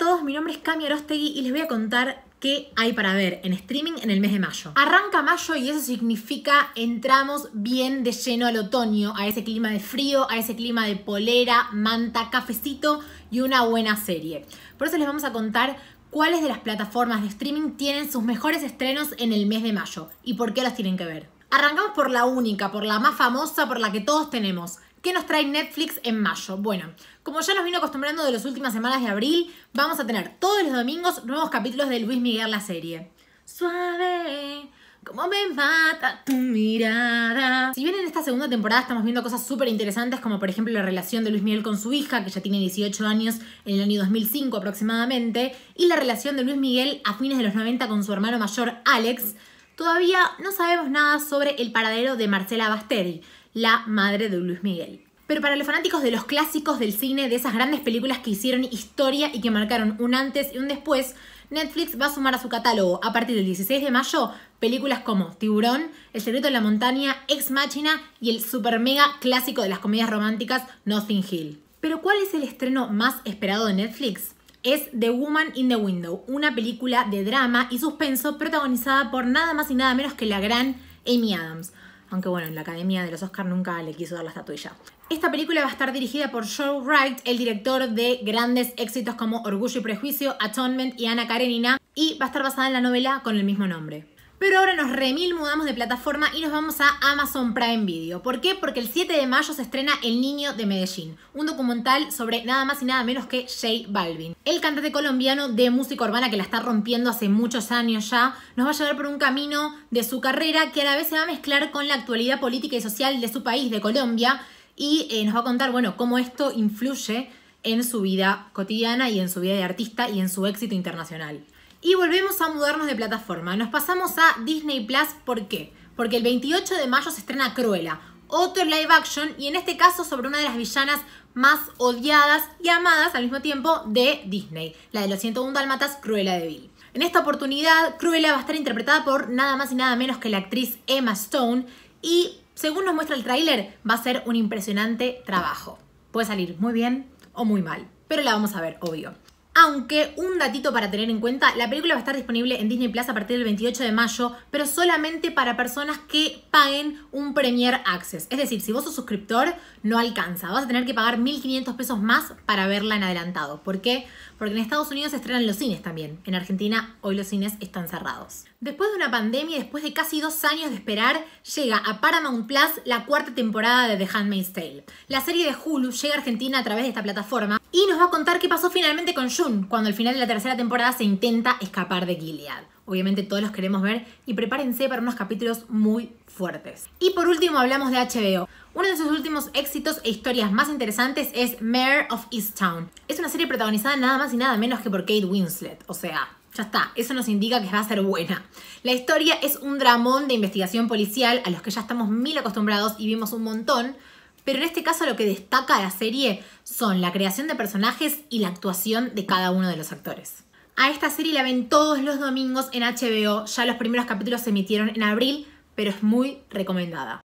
todos, mi nombre es Cami Arostegui y les voy a contar qué hay para ver en streaming en el mes de mayo. Arranca mayo y eso significa entramos bien de lleno al otoño, a ese clima de frío, a ese clima de polera, manta, cafecito y una buena serie. Por eso les vamos a contar cuáles de las plataformas de streaming tienen sus mejores estrenos en el mes de mayo y por qué las tienen que ver. Arrancamos por la única, por la más famosa, por la que todos tenemos, ¿Qué nos trae Netflix en mayo? Bueno, como ya nos vino acostumbrando de las últimas semanas de abril, vamos a tener todos los domingos nuevos capítulos de Luis Miguel la serie. Suave, como me mata tu mirada. Si bien en esta segunda temporada estamos viendo cosas súper interesantes, como por ejemplo la relación de Luis Miguel con su hija, que ya tiene 18 años en el año 2005 aproximadamente, y la relación de Luis Miguel a fines de los 90 con su hermano mayor Alex, todavía no sabemos nada sobre el paradero de Marcela Basteri la madre de Luis Miguel. Pero para los fanáticos de los clásicos del cine, de esas grandes películas que hicieron historia y que marcaron un antes y un después, Netflix va a sumar a su catálogo a partir del 16 de mayo películas como Tiburón, El secreto de la montaña, Ex Machina y el super mega clásico de las comedias románticas Nothing Hill. Pero ¿cuál es el estreno más esperado de Netflix? es The Woman in the Window, una película de drama y suspenso protagonizada por nada más y nada menos que la gran Amy Adams aunque bueno, en la Academia de los Oscar nunca le quiso dar la estatuilla. Esta película va a estar dirigida por Joe Wright, el director de grandes éxitos como Orgullo y Prejuicio, Atonement y Ana Karenina, y va a estar basada en la novela con el mismo nombre. Pero ahora nos remil mudamos de plataforma y nos vamos a Amazon Prime Video. ¿Por qué? Porque el 7 de mayo se estrena El Niño de Medellín, un documental sobre nada más y nada menos que Jay Balvin. El cantante colombiano de música urbana que la está rompiendo hace muchos años ya, nos va a llevar por un camino de su carrera que a la vez se va a mezclar con la actualidad política y social de su país, de Colombia, y eh, nos va a contar, bueno, cómo esto influye en su vida cotidiana y en su vida de artista y en su éxito internacional y volvemos a mudarnos de plataforma. Nos pasamos a Disney Plus, ¿por qué? Porque el 28 de mayo se estrena Cruella, otro live action y en este caso sobre una de las villanas más odiadas y amadas al mismo tiempo de Disney, la de los 101 Dálmatas, Cruella de Vil. En esta oportunidad, Cruella va a estar interpretada por nada más y nada menos que la actriz Emma Stone y, según nos muestra el tráiler, va a ser un impresionante trabajo. Puede salir muy bien o muy mal, pero la vamos a ver, obvio. Aunque un datito para tener en cuenta, la película va a estar disponible en Disney Plus a partir del 28 de mayo, pero solamente para personas que paguen un Premier Access. Es decir, si vos sos suscriptor, no alcanza. Vas a tener que pagar 1.500 pesos más para verla en adelantado. ¿Por qué? Porque en Estados Unidos se estrenan los cines también. En Argentina hoy los cines están cerrados. Después de una pandemia y después de casi dos años de esperar, llega a Paramount Plus la cuarta temporada de The Handmaid's Tale. La serie de Hulu llega a Argentina a través de esta plataforma y nos va a contar qué pasó finalmente con June cuando al final de la tercera temporada se intenta escapar de Gilead. Obviamente todos los queremos ver y prepárense para unos capítulos muy fuertes. Y por último hablamos de HBO. Uno de sus últimos éxitos e historias más interesantes es Mayor of Easttown. Es una serie protagonizada nada más y nada menos que por Kate Winslet, o sea, ya está, eso nos indica que va a ser buena. La historia es un dramón de investigación policial a los que ya estamos mil acostumbrados y vimos un montón, pero en este caso lo que destaca la serie son la creación de personajes y la actuación de cada uno de los actores. A esta serie la ven todos los domingos en HBO, ya los primeros capítulos se emitieron en abril, pero es muy recomendada.